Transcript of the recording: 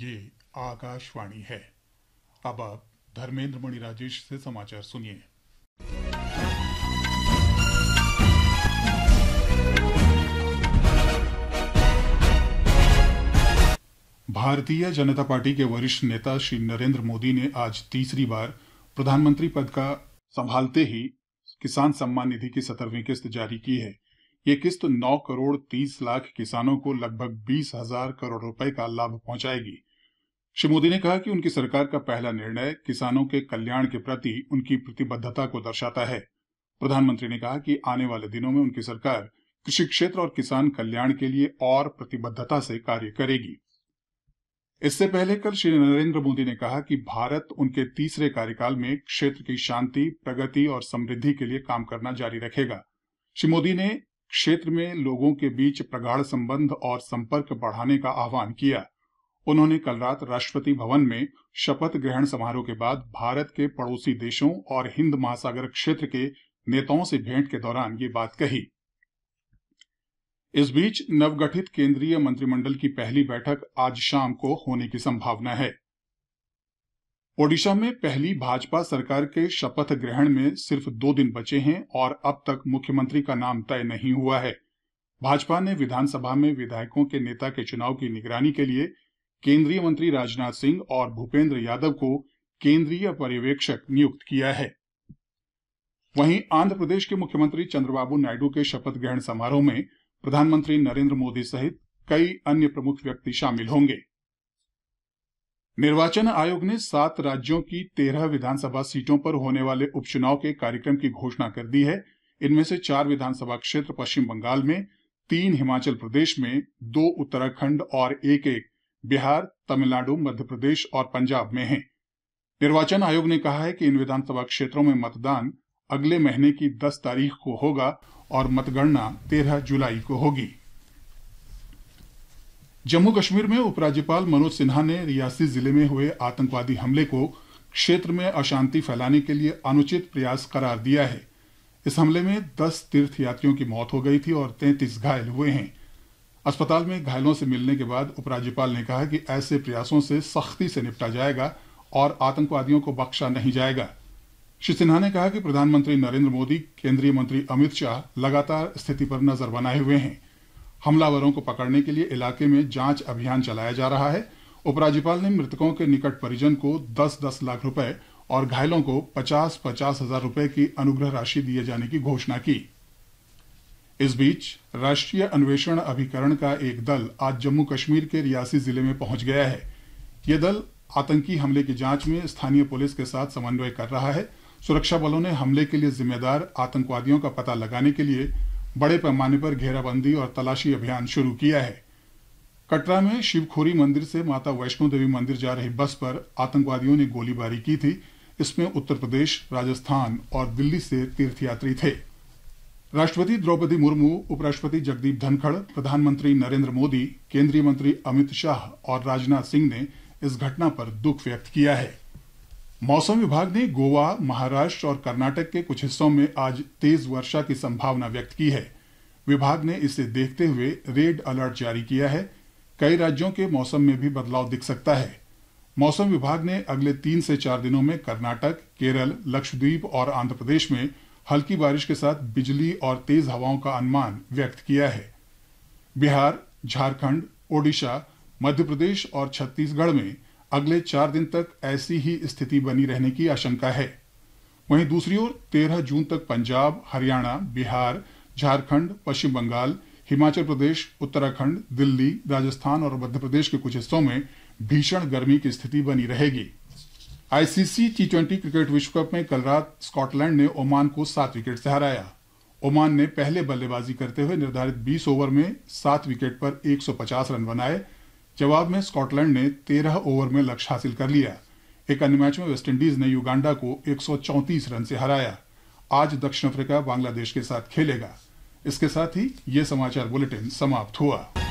ये आकाशवाणी है अब आप धर्मेंद्र मणि राजेश से समाचार सुनिए भारतीय जनता पार्टी के वरिष्ठ नेता श्री नरेंद्र मोदी ने आज तीसरी बार प्रधानमंत्री पद का संभालते ही किसान सम्मान निधि की सत्रहवीं किस्त जारी की है ये किस्त 9 करोड़ 30 लाख किसानों को लगभग बीस हजार करोड़ रुपए का लाभ पहुंचाएगी श्री मोदी ने कहा कि उनकी सरकार का पहला निर्णय किसानों के कल्याण के प्रति उनकी प्रतिबद्धता को दर्शाता है प्रधानमंत्री ने कहा कि आने वाले दिनों में उनकी सरकार कृषि क्षेत्र और किसान कल्याण के लिए और प्रतिबद्धता से कार्य करेगी इससे पहले कल श्री नरेंद्र मोदी ने कहा कि भारत उनके तीसरे कार्यकाल में क्षेत्र की शांति प्रगति और समृद्धि के लिए काम करना जारी रखेगा श्री मोदी ने क्षेत्र में लोगों के बीच प्रगाढ़ संबंध और संपर्क बढ़ाने का आह्वान किया उन्होंने कल रात राष्ट्रपति भवन में शपथ ग्रहण समारोह के बाद भारत के पड़ोसी देशों और हिंद महासागर क्षेत्र के नेताओं से भेंट के दौरान ये बात कही इस बीच नवगठित केंद्रीय मंत्रिमंडल की पहली बैठक आज शाम को होने की संभावना है ओडिशा में पहली भाजपा सरकार के शपथ ग्रहण में सिर्फ दो दिन बचे हैं और अब तक मुख्यमंत्री का नाम तय नहीं हुआ है भाजपा ने विधानसभा में विधायकों के नेता के चुनाव की निगरानी के लिए केंद्रीय मंत्री राजनाथ सिंह और भूपेंद्र यादव को केंद्रीय पर्यवेक्षक नियुक्त किया है वहीं आंध्र प्रदेश के मुख्यमंत्री चंद्रबाबू नायडू के शपथ ग्रहण समारोह में प्रधानमंत्री नरेंद्र मोदी सहित कई अन्य प्रमुख व्यक्ति शामिल होंगे निर्वाचन आयोग ने सात राज्यों की तेरह विधानसभा सीटों पर होने वाले उपचुनाव के कार्यक्रम की घोषणा कर दी है इनमें से चार विधानसभा क्षेत्र पश्चिम बंगाल में तीन हिमाचल प्रदेश में दो उत्तराखंड और एक एक बिहार तमिलनाडु मध्य प्रदेश और पंजाब में हैं। निर्वाचन आयोग ने कहा है कि इन विधानसभा क्षेत्रों में मतदान अगले महीने की 10 तारीख को होगा और मतगणना 13 जुलाई को होगी जम्मू कश्मीर में उपराज्यपाल मनोज सिन्हा ने रियासी जिले में हुए आतंकवादी हमले को क्षेत्र में अशांति फैलाने के लिए अनुचित प्रयास करार दिया है इस हमले में 10 तीर्थयात्रियों की मौत हो गई थी और 33 घायल हुए हैं अस्पताल में घायलों से मिलने के बाद उपराज्यपाल ने कहा कि ऐसे प्रयासों से सख्ती से निपटा जाएगा और आतंकवादियों को बख्शा नहीं जाएगा श्री सिन्हा ने कहा कि प्रधानमंत्री नरेंद्र मोदी केंद्रीय मंत्री अमित शाह लगातार स्थिति पर नजर बनाए हुए हैं हमलावरों को पकड़ने के लिए इलाके में जांच अभियान चलाया जा रहा है उपराज्यपाल ने मृतकों के निकट परिजन को 10-10 लाख रुपए और घायलों को 50-50 हजार रुपए की अनुग्रह राशि दिए जाने की घोषणा की इस बीच राष्ट्रीय अन्वेषण अभिकरण का एक दल आज जम्मू कश्मीर के रियासी जिले में पहुंच गया है यह दल आतंकी हमले की जांच में स्थानीय पुलिस के साथ समन्वय कर रहा है सुरक्षा बलों ने हमले के लिए जिम्मेदार आतंकवादियों का पता लगाने के लिए बड़े पैमाने पर घेराबंदी और तलाशी अभियान शुरू किया है कटरा में शिवखोरी मंदिर से माता वैष्णो देवी मंदिर जा रही बस पर आतंकवादियों ने गोलीबारी की थी इसमें उत्तर प्रदेश राजस्थान और दिल्ली से तीर्थयात्री थे राष्ट्रपति द्रौपदी मुर्मू उपराष्ट्रपति जगदीप धनखड़ प्रधानमंत्री नरेंद्र मोदी केंद्रीय मंत्री अमित शाह और राजनाथ सिंह ने इस घटना पर दुख व्यक्त किया है मौसम विभाग ने गोवा महाराष्ट्र और कर्नाटक के कुछ हिस्सों में आज तेज वर्षा की संभावना व्यक्त की है विभाग ने इसे देखते हुए रेड अलर्ट जारी किया है कई राज्यों के मौसम में भी बदलाव दिख सकता है मौसम विभाग ने अगले तीन से चार दिनों में कर्नाटक केरल लक्षद्वीप और आंध्र प्रदेश में हल्की बारिश के साथ बिजली और तेज हवाओं का अनुमान व्यक्त किया है बिहार झारखंड ओडिशा मध्य प्रदेश और छत्तीसगढ़ में अगले चार दिन तक ऐसी ही स्थिति बनी रहने की आशंका है वहीं दूसरी ओर तेरह जून तक पंजाब हरियाणा बिहार झारखंड पश्चिम बंगाल हिमाचल प्रदेश उत्तराखंड दिल्ली राजस्थान और मध्य प्रदेश के कुछ हिस्सों में भीषण गर्मी की स्थिति बनी रहेगी आईसीसी टी ट्वेंटी क्रिकेट विश्व कप में कल रात स्कॉटलैंड ने ओमान को सात विकेट से हराया ओमान ने पहले बल्लेबाजी करते हुए निर्धारित 20 ओवर में सात विकेट पर 150 रन बनाए जवाब में स्कॉटलैंड ने तेरह ओवर में लक्ष्य हासिल कर लिया एक अन्य मैच में वेस्टइंडीज ने युगांडा को एक रन से हराया आज दक्षिण अफ्रीका बांग्लादेश के साथ खेलेगा इसके साथ ही ये समाचार बुलेटिन समाप्त हुआ